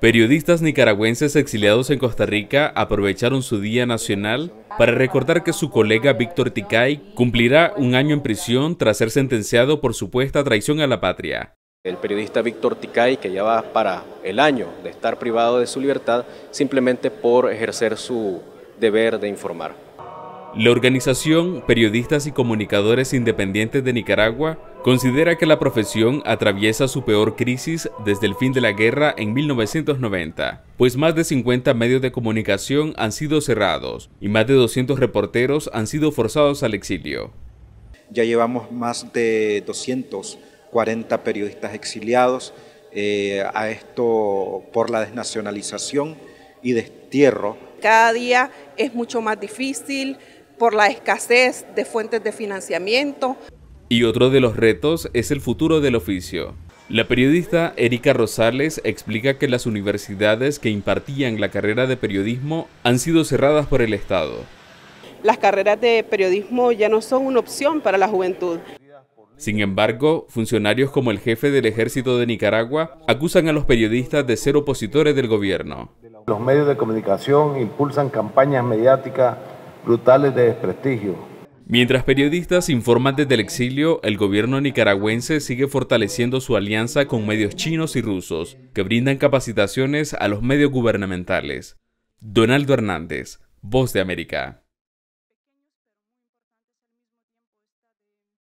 Periodistas nicaragüenses exiliados en Costa Rica aprovecharon su Día Nacional para recordar que su colega Víctor Ticay cumplirá un año en prisión tras ser sentenciado por supuesta traición a la patria. El periodista Víctor Ticay, que ya va para el año de estar privado de su libertad simplemente por ejercer su deber de informar. La organización Periodistas y Comunicadores Independientes de Nicaragua considera que la profesión atraviesa su peor crisis desde el fin de la guerra en 1990, pues más de 50 medios de comunicación han sido cerrados y más de 200 reporteros han sido forzados al exilio. Ya llevamos más de 240 periodistas exiliados eh, a esto por la desnacionalización y destierro. Cada día es mucho más difícil, por la escasez de fuentes de financiamiento. Y otro de los retos es el futuro del oficio. La periodista Erika Rosales explica que las universidades que impartían la carrera de periodismo han sido cerradas por el Estado. Las carreras de periodismo ya no son una opción para la juventud. Sin embargo, funcionarios como el jefe del ejército de Nicaragua acusan a los periodistas de ser opositores del gobierno. Los medios de comunicación impulsan campañas mediáticas brutales de desprestigio. Mientras periodistas informan desde el exilio, el gobierno nicaragüense sigue fortaleciendo su alianza con medios chinos y rusos, que brindan capacitaciones a los medios gubernamentales. Donaldo Hernández, Voz de América.